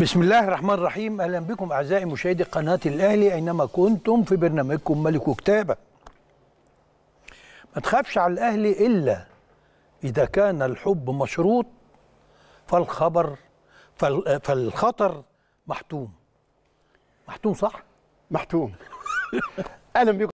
بسم الله الرحمن الرحيم اهلا بكم اعزائي مشاهدي قناه الاهلي اينما كنتم في برنامجكم ملك وكتابه ما تخافش على الاهلي الا اذا كان الحب مشروط فالخبر فالخطر محتوم محتوم صح محتوم اهلا بكم